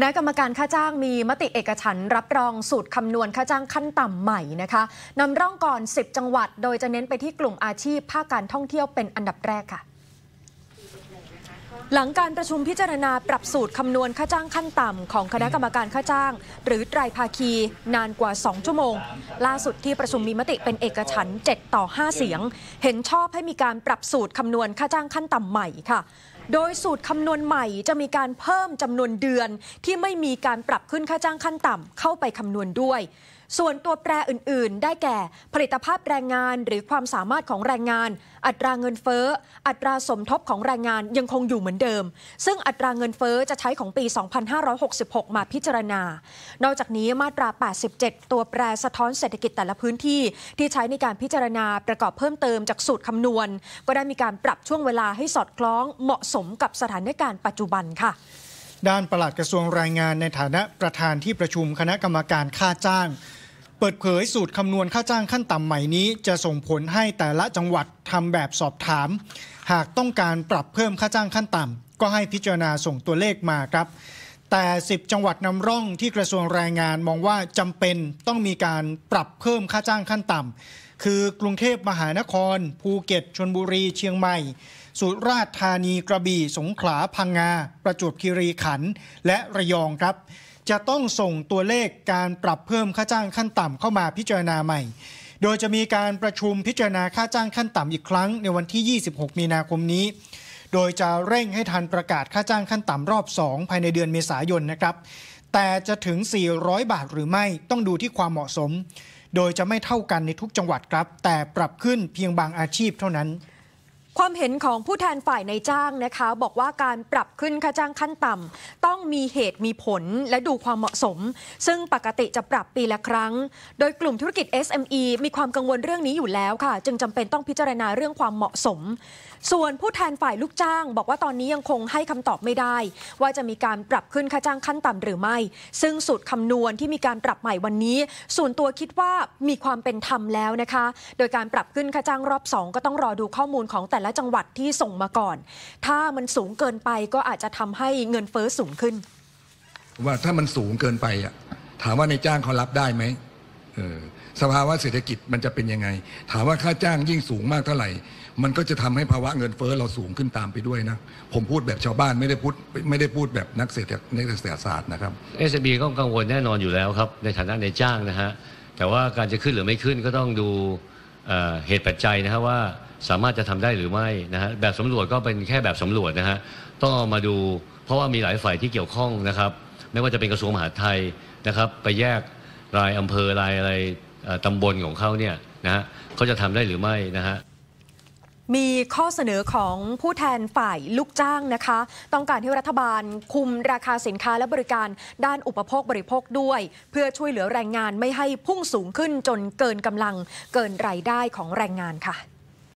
คณะกรรมการค่าจ้างมีมติเอกฉันรับรองสูตรคำนวณค่าจ้างขั้นต่ำใหม่นะคะนำร่องก่อน 10 จังหวัด โดยจะเน้นไปที่กลุ่มอาชีพภาคการท่องเที่ยวเป็นอันดับแรกค่ะ หลังการประชุมพิจารณาปรับสูตรคำนวณค่าจ้างขั้นต่ำของคณะกรรมการค่าจ้าง หรือไตรภาคีนานกว่า 2 ชั่วโมง ล่าสุดที่ประชุมมีมติเป็นเอกฉัน7ต่อ5 เสียง เห็นชอบให้มีการปรับสูตรคำนวณค่าจ้างขั้นต่ำใหม่ค่ะโดยสูตรคำนวณใหม่จะมีการเพิ่มจำนวนเดือนที่ไม่มีการปรับขึ้นค่าจ้างขั้นต่ำ เข้าไปคำนวณด้วย ส่วนตัวแปรอื่น ๆ ได้แก่ ผลิตภาพแรงงานหรือความสามารถของแรงงาน อัตราเงินเฟ้อ อัตราสมทบของแรงงานยังคงอยู่เหมือนเดิม ซึ่งอัตราเงินเฟ้อ จะใช้ของปี 2566 มาพิจารณา นอกจากนี้มาตรา 87 ตัวแปรสะท้อนเศรษฐกิจแต่ละพื้นที่ ที่ใช้ในการพิจารณาประกอบเพิ่มเติมจากสูตรคำนวณ ก็ได้มีการปรับช่วงเวลาให้สอดคล้องเหมาะสมมกับสถานการณ์ปัจจุบันค่ะ ด้านปลัดกระทรวงแรงงานในฐานะประธานที่ประชุมคณะกรรมการค่าจ้าง เปิดเผยสูตรคำนวณค่าจ้างขั้นต่ำใหม่นี้จะส่งผลให้แต่ละจังหวัดทำแบบสอบถาม หากต้องการปรับเพิ่มค่าจ้างขั้นต่ำก็ให้พิจารณาส่งตัวเลขมาครับ แต่ 10 จังหวัดนำร่องที่กระทรวงแรงงานมองว่า จำเป็นต้องมีการปรับเพิ่มค่าจ้างขั้นต่ำคือกรุงเทพมหานคร ภูเก็ตชนบุรีเชียงใหม่ สุราษฎร์ธานีกระบี่ สงขลา พังงา ประจวบคีรีขันธ์และระยองครับ จะต้องส่งตัวเลขการปรับเพิ่มค่าจ้างขั้นต่ำเข้ามาพิจารณาใหม่ โดยจะมีการประชุมพิจารณาค่าจ้างขั้นต่ำอีกครั้งในวันที่ 26 มีนาคมนี้ โดยจะเร่งให้ทันประกาศค่าจ้างขั้นต่ำรอบ2ภายในเดือนเมษายนนะครับ แต่จะถึง 400 บาทหรือไม่ต้องดูที่ความเหมาะสมโดยจะไม่เท่ากันในทุกจังหวัดครับ แต่ปรับขึ้นเพียงบางอาชีพเท่านั้นความเห็นของผู้แทนฝ่ายในจ้างนะคะ บอกว่าการปรับขึ้นค่าจ้างขั้นต่ำต้องมีเหตุมีผลและดูความเหมาะสม ซึ่งปกติจะปรับปีละครั้ง โดยกลุ่มธุรกิจ SME มีความกังวลเรื่องนี้อยู่แล้วค่ะ จึงจำเป็นต้องพิจารณาเรื่องความเหมาะสม ส่วนผู้แทนฝ่ายลูกจ้าง บอกว่าตอนนี้ยังคงให้คำตอบไม่ได้ ว่าจะมีการปรับขึ้นค่าจ้างขั้นต่ำหรือไม่ ซึ่งสูตรคำนวณที่มีการปรับใหม่วันนี้ ส่วนตัวคิดว่ามีความเป็นธรรมแล้วนะคะ โดยการปรับขึ้นค่าจ้างรอบ2ก็ต้องรอดูข้อมูลของแต่ละละจังหวัดที่ส่งมาก่อน ถ้ามันสูงเกินไปก็อาจจะทำให้เงินเฟ้อสูงขึ้นว่าถ้ามันสูงเกินไปอ่ะถามว่าในจ้างเขารับได้ไหมเออสภาวะเศรษฐกิจมันจะเป็นยังไง ถามว่าค่าจ้างยิ่งสูงมากเท่าไหร่ มันก็จะทำให้ภาวะเงินเฟ้อเราสูงขึ้นตามไปด้วยนะผมพูดแบบชาวบ้านไม่ได้พูดไม่ได้พูดแบบนักเศรษฐนักเศรษฐศาสตร์นะครับเอสบีก็กังวลแน่นอนอยู่แล้วครับในฐานะในจ้างนะฮะแต่ว่าการจะขึ้นหรือไม่ขึ้นก็ต้องดูเหตุปัจจัยนะฮะว่าสามารถจะทำได้หรือไม่นะฮะแบบสำรวจก็เป็นแค่แบบสำรวจนะฮะต้องมาดูเพราะว่ามีหลายฝ่ายที่เกี่ยวข้องนะครับ ไม่ว่าจะเป็นกระทรวงมหาดไทยนะครับไปแยกรายอำเภอรายอะไรตำบลของเขาเนี่ยนะฮะเขาจะทำได้หรือไม่นะฮะ มีข้อเสนอของผู้แทนฝ่ายลูกจ้างนะคะ ต้องการให้รัฐบาล คุมราคาสินค้าและบริการด้านอุปโภคบริโภคด้วย เพื่อช่วยเหลือแรงงานไม่ให้พุ่งสูงขึ้นจนเกินกำลัง เกินรายได้ของแรงงานค่ะ